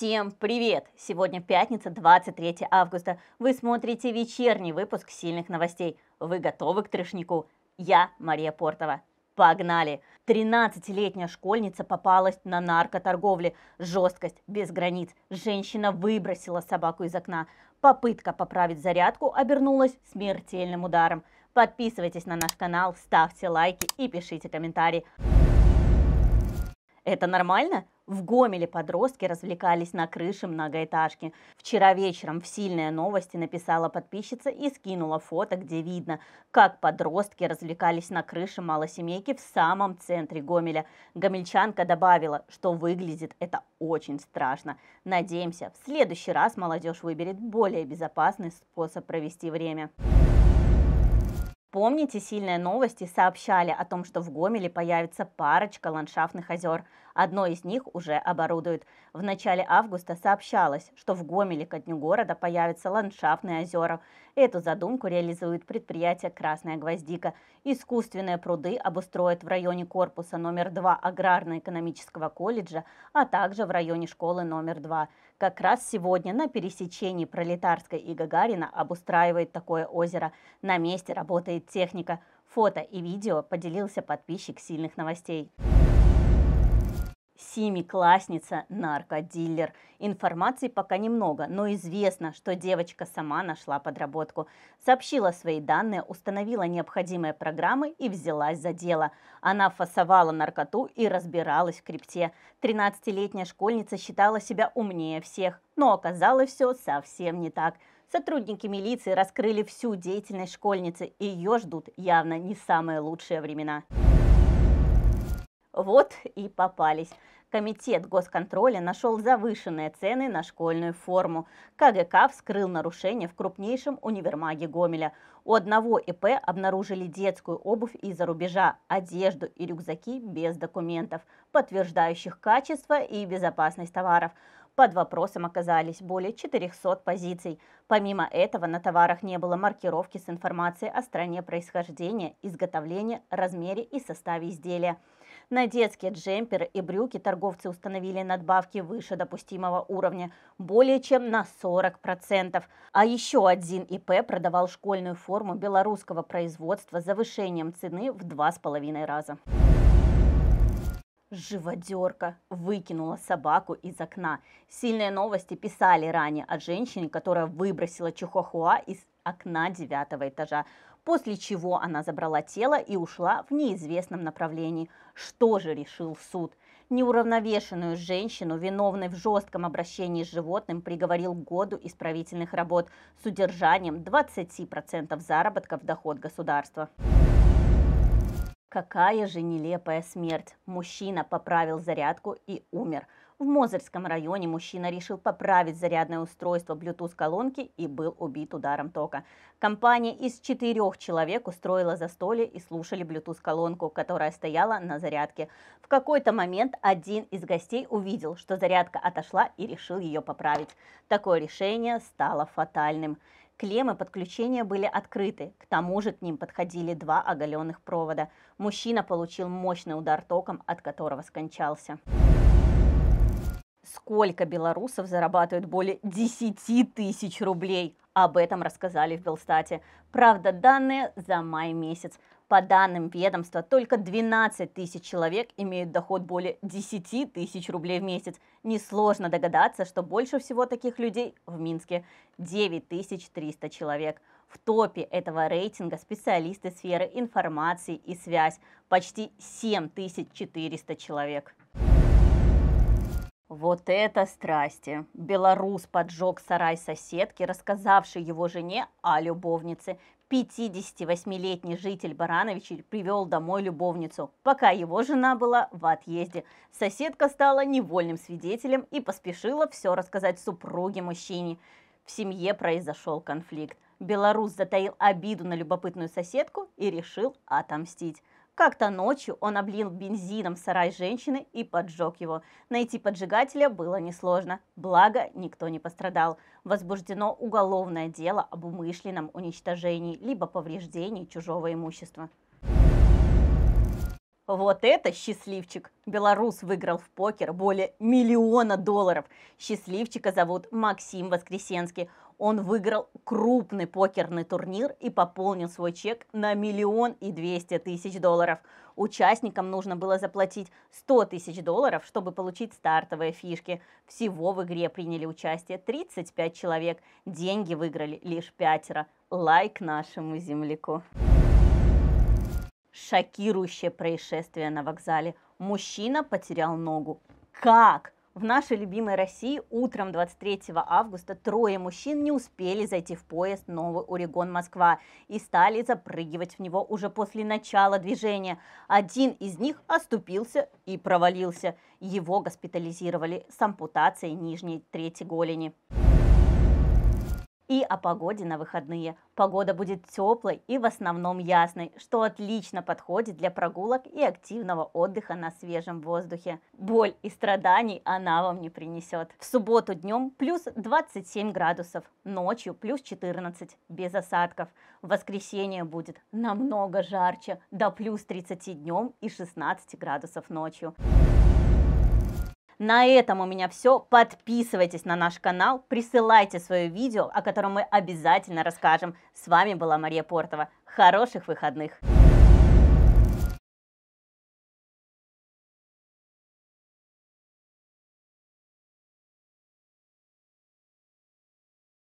Всем привет! Сегодня пятница, 23 августа. Вы смотрите вечерний выпуск «Сильных новостей». Вы готовы к трешнику? Я Мария Портова. Погнали! 13-летняя школьница попалась на наркоторговле. Жесткость без границ. Женщина выбросила собаку из окна. Попытка поправить зарядку обернулась смертельным ударом. Подписывайтесь на наш канал, ставьте лайки и пишите комментарии. Это нормально? В Гомеле подростки развлекались на крыше многоэтажки. Вчера вечером в «Сильные новости» написала подписчица и скинула фото, где видно, как подростки развлекались на крыше малосемейки в самом центре Гомеля. Гомельчанка добавила, что выглядит это очень страшно. Надеемся, в следующий раз молодежь выберет более безопасный способ провести время. Помните, сильные новости сообщали о том, что в Гомеле появится парочка ландшафтных озер. Одно из них уже оборудуют. В начале августа сообщалось, что в Гомеле ко дню города появятся ландшафтные озера. Эту задумку реализует предприятие «Красная гвоздика». Искусственные пруды обустроят в районе корпуса номер 2 Аграрно-экономического колледжа, а также в районе школы номер 2. Как раз сегодня на пересечении Пролетарской и Гагарина обустраивает такое озеро. На месте работает техника. Фото и видео поделился подписчик «Сильных новостей» семиклассница, наркодиллер. Информации пока немного, но известно, что девочка сама нашла подработку. Сообщила свои данные, установила необходимые программы и взялась за дело. Она фасовала наркоту и разбиралась в крипте. 13-летняя школьница считала себя умнее всех, но оказалось все совсем не так. Сотрудники милиции раскрыли всю деятельность школьницы, и ее ждут явно не самые лучшие времена. Вот и попались. Комитет госконтроля нашел завышенные цены на школьную форму. КГК вскрыл нарушение в крупнейшем универмаге Гомеля. У одного ИП обнаружили детскую обувь из-за рубежа, одежду и рюкзаки без документов, подтверждающих качество и безопасность товаров. Под вопросом оказались более 400 позиций. Помимо этого на товарах не было маркировки с информацией о стране происхождения, изготовления, размере и составе изделия. На детские джемперы и брюки торговцы установили надбавки выше допустимого уровня, более чем на 40%. А еще один ИП продавал школьную форму белорусского производства с завышением цены в 2,5 раза. Живодерка выкинула собаку из окна. Сильные новости писали ранее о женщине, которая выбросила Чихуахуа из окна девятого этажа, после чего она забрала тело и ушла в неизвестном направлении. Что же решил суд? Неуравновешенную женщину, виновной в жестком обращении с животным, приговорил к году исправительных работ с удержанием 20% заработка в доход государства. Какая же нелепая смерть! Мужчина поправил зарядку и умер. В Мозырском районе мужчина решил поправить зарядное устройство Bluetooth-колонки и был убит ударом тока. Компания из четырех человек устроила застолье и слушали Bluetooth-колонку, которая стояла на зарядке. В какой-то момент один из гостей увидел, что зарядка отошла и решил ее поправить. Такое решение стало фатальным. Клеммы подключения были открыты, к тому же к ним подходили два оголенных провода. Мужчина получил мощный удар током, от которого скончался. Сколько белорусов зарабатывают более 10 тысяч рублей? Об этом рассказали в Белстате. Правда, данные за май месяц. По данным ведомства, только 12 тысяч человек имеют доход более 10 тысяч рублей в месяц. Несложно догадаться, что больше всего таких людей в Минске – 9300 человек. В топе этого рейтинга специалисты сферы информации и связь – почти 7400 человек. Вот это страсти! Белорус поджег сарай соседки, рассказавший его жене о любовнице. 58-летний житель Барановича привел домой любовницу, пока его жена была в отъезде. Соседка стала невольным свидетелем и поспешила все рассказать супруге мужчине. В семье произошел конфликт. Белорус затаил обиду на любопытную соседку и решил отомстить. Как-то ночью он облил бензином сарай женщины и поджег его. Найти поджигателя было несложно, благо никто не пострадал. Возбуждено уголовное дело об умышленном уничтожении либо повреждении чужого имущества. Вот это счастливчик! Белорус выиграл в покер более миллиона долларов. Счастливчика зовут Максим Воскресенский он выиграл крупный покерный турнир и пополнил свой чек на миллион и двести тысяч долларов. Участникам нужно было заплатить 100 тысяч долларов, чтобы получить стартовые фишки. Всего в игре приняли участие 35 человек. Деньги выиграли лишь пятеро. Лайк нашему земляку. Шокирующее происшествие на вокзале. Мужчина потерял ногу. Как? В нашей любимой России утром 23 августа трое мужчин не успели зайти в поезд «Новый Орегон-Москва» и стали запрыгивать в него уже после начала движения. Один из них оступился и провалился. Его госпитализировали с ампутацией нижней трети голени. И о погоде на выходные. Погода будет теплой и в основном ясной, что отлично подходит для прогулок и активного отдыха на свежем воздухе. Боль и страданий она вам не принесет. В субботу днем плюс 27 градусов, ночью плюс 14, без осадков. В воскресенье будет намного жарче, до плюс 30 днем и 16 градусов ночью. На этом у меня все. Подписывайтесь на наш канал, присылайте свое видео, о котором мы обязательно расскажем. С вами была Мария Портова. Хороших выходных!